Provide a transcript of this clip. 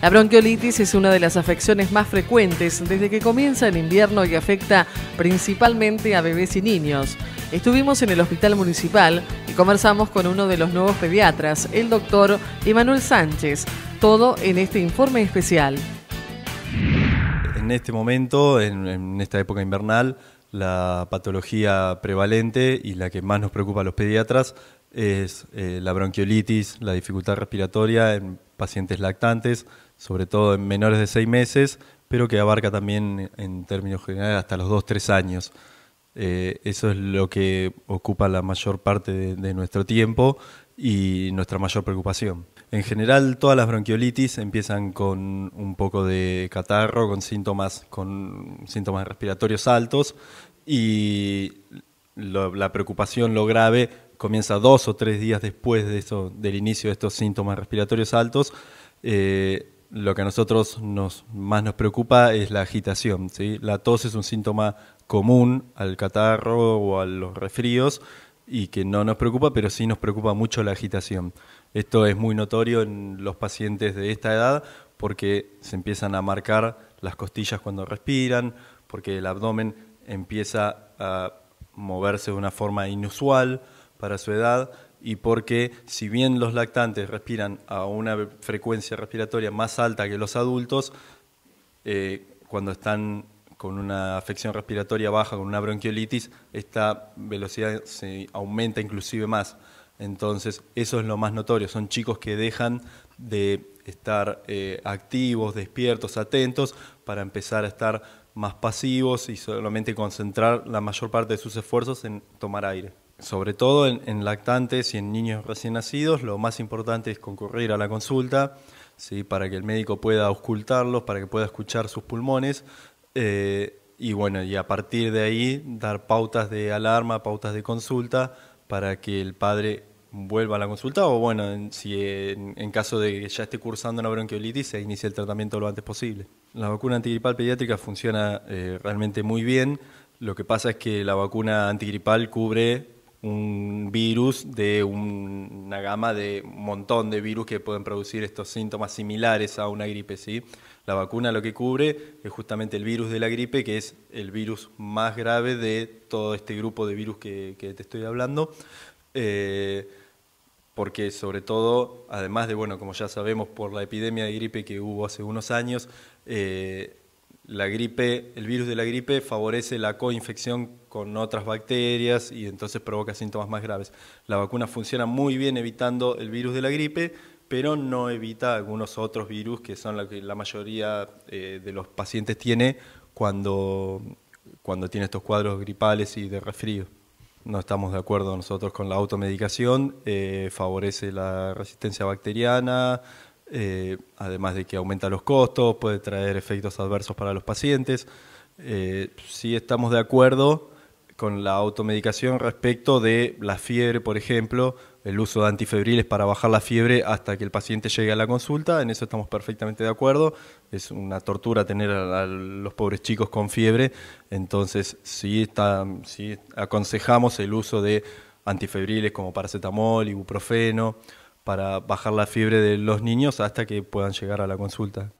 La bronquiolitis es una de las afecciones más frecuentes desde que comienza el invierno y afecta principalmente a bebés y niños. Estuvimos en el hospital municipal y conversamos con uno de los nuevos pediatras, el doctor Emanuel Sánchez. Todo en este informe especial. En este momento, en, esta época invernal, la patología prevalente y la que más nos preocupa a los pediatras es eh, la bronquiolitis, la dificultad respiratoria en pacientes lactantes, sobre todo en menores de seis meses, pero que abarca también en términos generales hasta los 2 tres años. Eh, eso es lo que ocupa la mayor parte de, nuestro tiempo y nuestra mayor preocupación. En general, todas las bronquiolitis empiezan con un poco de catarro, con síntomas, con síntomas respiratorios altos y la preocupación, lo grave, comienza dos o tres días después del inicio de estos síntomas respiratorios altos, eh, lo que a nosotros nos, más nos preocupa es la agitación. La tos es un síntoma común al catarro o a los resfríos y que no nos preocupa, pero sí nos preocupa mucho la agitación. Esto es muy notorio en los pacientes de esta edad porque se empiezan a marcar las costillas cuando respiran, porque el abdomen empieza a moverse de una forma inusual, para su edad y porque si bien los lactantes respiran a una frecuencia respiratoria más alta que los adultos, eh, cuando están con una afección respiratoria baja, con una bronquiolitis, esta velocidad se aumenta inclusive más. Entonces, eso es lo más notorio. Son chicos que dejan de estar eh, activos, despiertos, atentos, para empezar a estar más pasivos y solamente concentrar la mayor parte de sus esfuerzos en tomar aire sobre todo en, lactantes y en niños recién nacidos, lo más importante es concurrir a la consulta, ¿sí? para que el médico pueda auscultarlos, para que pueda escuchar sus pulmones. Eh, y bueno, y a partir de ahí dar pautas de alarma, pautas de consulta, para que el padre vuelva a la consulta o bueno, si en, caso de que ya esté cursando una bronquiolitis, se inicie el tratamiento lo antes posible. La vacuna antigripal pediátrica funciona eh, realmente muy bien. Lo que pasa es que la vacuna antigripal cubre un virus de una gama de un montón de virus que pueden producir estos síntomas similares a una gripe. ¿sí? La vacuna lo que cubre es justamente el virus de la gripe, que es el virus más grave de todo este grupo de virus que, te estoy hablando. Eh, porque sobre todo, además de, bueno, como ya sabemos por la epidemia de gripe que hubo hace unos años, eh, la gripe, el virus de la gripe favorece la coinfección con otras bacterias y entonces provoca síntomas más graves. La vacuna funciona muy bien evitando el virus de la gripe, pero no evita algunos otros virus que son los que la mayoría eh, de los pacientes tiene cuando, cuando tiene estos cuadros gripales y de resfrío. No estamos de acuerdo nosotros con la automedicación, eh, favorece la resistencia bacteriana, eh, además de que aumenta los costos, puede traer efectos adversos para los pacientes. Si eh, sí estamos de acuerdo con la automedicación respecto de la fiebre, por ejemplo, el uso de antifebriles para bajar la fiebre hasta que el paciente llegue a la consulta, en eso estamos perfectamente de acuerdo, es una tortura tener a, los pobres chicos con fiebre, entonces sí, aconsejamos el uso de antifebriles como paracetamol, ibuprofeno, para bajar la fiebre de los niños hasta que puedan llegar a la consulta.